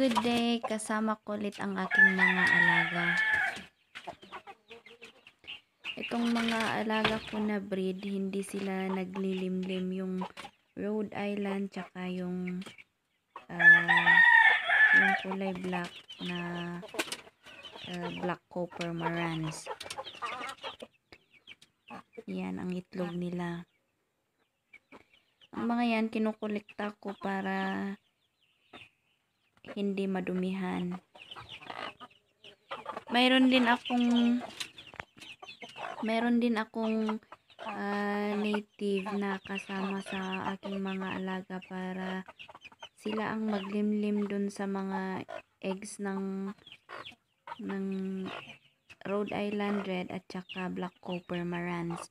Good day, kasama ko ulit ang aking mga alaga. Itong mga alaga ko na breed, hindi sila naglilimlim yung Rhode Island tsaka yung uh, yung kulay black na uh, black copper marans. Yan ang itlog nila. Ang mga yan kinukolekta ko para hindi madumihan. Mayroon din akong mayroon din akong uh, native na kasama sa aking mga alaga para sila ang maglimlim dun sa mga eggs ng ng Rhode Island Red at saka Black Copper Marans.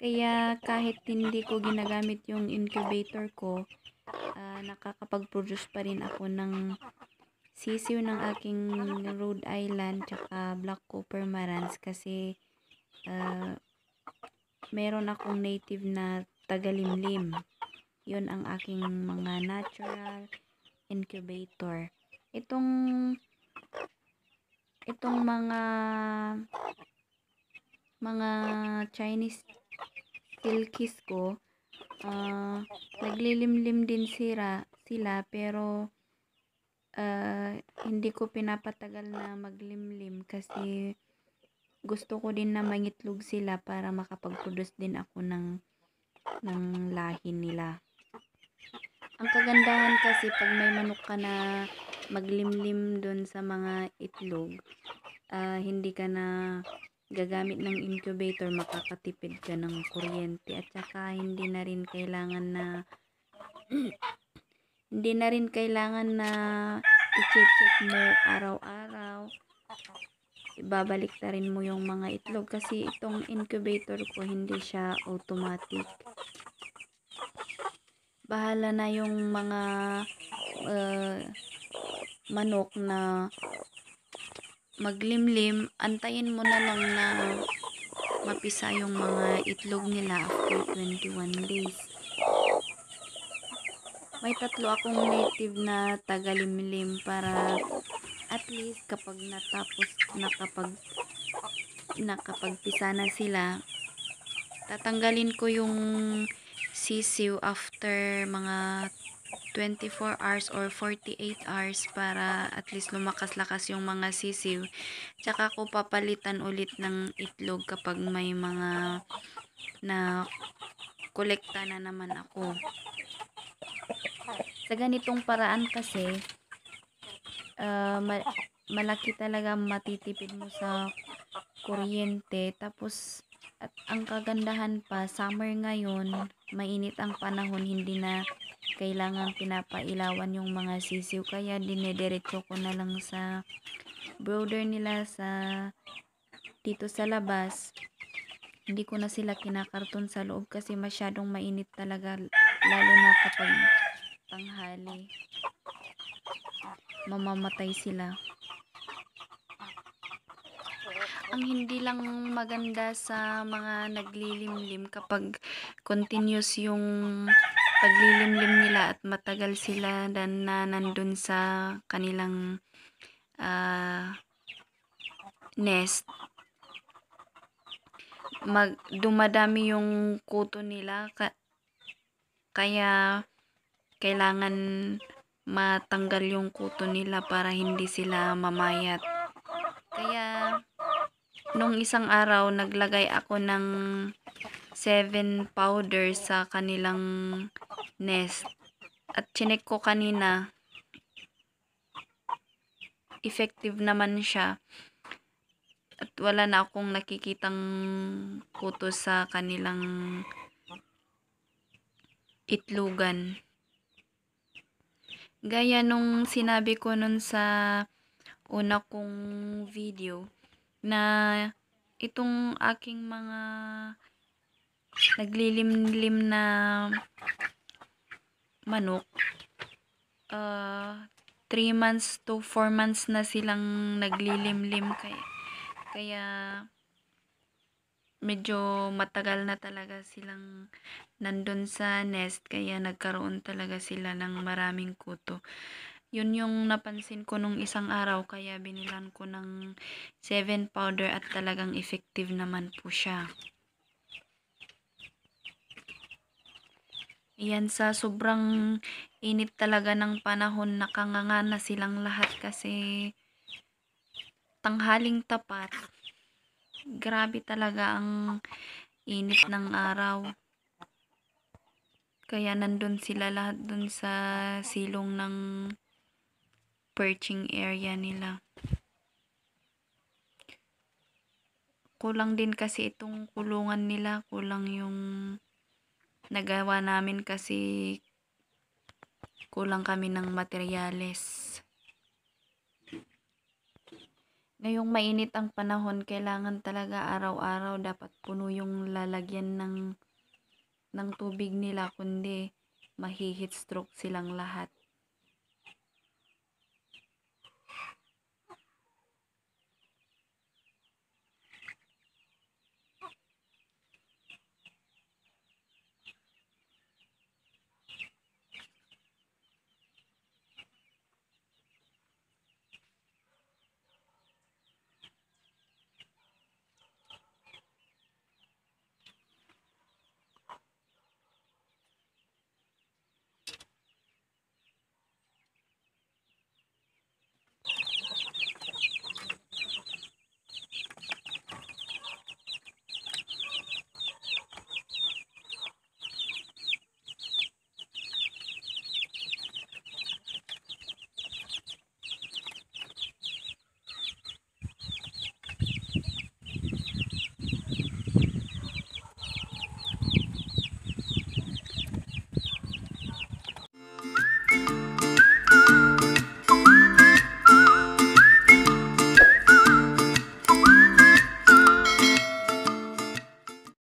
Kaya kahit hindi ko ginagamit yung incubator ko, uh, nakakapag-produce pa rin ako ng sisiw ng aking Rhode Island tsaka black Copper Marans kasi uh, meron akong native na tagalimlim. Yun ang aking mga natural incubator. Itong itong mga mga Chinese silkies ko uh, naglilimlim din sira, sila pero uh, hindi ko pinapatagal na maglimlim kasi gusto ko din na mangitlog sila para makapag-produce din ako ng ng lahi nila. Ang kagandahan kasi pag may manok ka na maglimlim doon sa mga itlog, uh, hindi ka na gagamit ng incubator makakatipid ka ng kuryente at saka hindi na rin kailangan na hindi na rin kailangan na i-check mo araw-araw ibabalik na rin mo yung mga itlog kasi itong incubator ko hindi siya automatic bahala na yung mga uh, manok na maglimlim, antayin mo na lang na mapisa yung mga itlog nila after 21 days. May tatlo akong native na tagalimlim para at least kapag natapos na kapag nakapagpisa na sila tatanggalin ko yung sisiw after mga 24 hours or 48 hours para at least lumakas-lakas yung mga sisiw. Tsaka ko papalitan ulit ng itlog kapag may mga na kolekta na naman ako. Sa ganitong paraan kasi uh, ma malaki talaga matitipid mo sa kuryente tapos at ang kagandahan pa, summer ngayon, mainit ang panahon, hindi na kailangan pinapailawan yung mga sisiw. Kaya dinediretso ko na lang sa brother nila sa dito sa labas. Hindi ko na sila kinakarton sa loob kasi masyadong mainit talaga lalo na kapag tanghali. Mamamatay sila ang hindi lang maganda sa mga naglilimlim kapag continuous yung paglilimlim nila at matagal sila dan na nandun sa kanilang uh, nest mag dumadami yung kuto nila ka, kaya kailangan matanggal yung kuto nila para hindi sila mamayat nung isang araw, naglagay ako ng 7 powder sa kanilang nest. At chinek ko kanina, effective naman siya. At wala na akong nakikitang kuto sa kanilang itlugan. Gaya nung sinabi ko nun sa una kong video, na itong aking mga naglilimlim na manok uh, ah, 3 months to 4 months na silang naglilimlim kaya kaya medyo matagal na talaga silang nandun sa nest kaya nagkaroon talaga sila ng maraming kuto yun yung napansin ko nung isang araw kaya binilan ko ng 7 powder at talagang effective naman po siya. Yan sa sobrang init talaga ng panahon nakanganga na silang lahat kasi tanghaling tapat. Grabe talaga ang init ng araw. Kaya nandun sila lahat dun sa silong ng perching area nila. Kulang din kasi itong kulungan nila, kulang yung nagawa namin kasi kulang kami ng materyales. Ngayong mainit ang panahon, kailangan talaga araw-araw dapat puno yung lalagyan ng ng tubig nila kundi mahihit stroke silang lahat.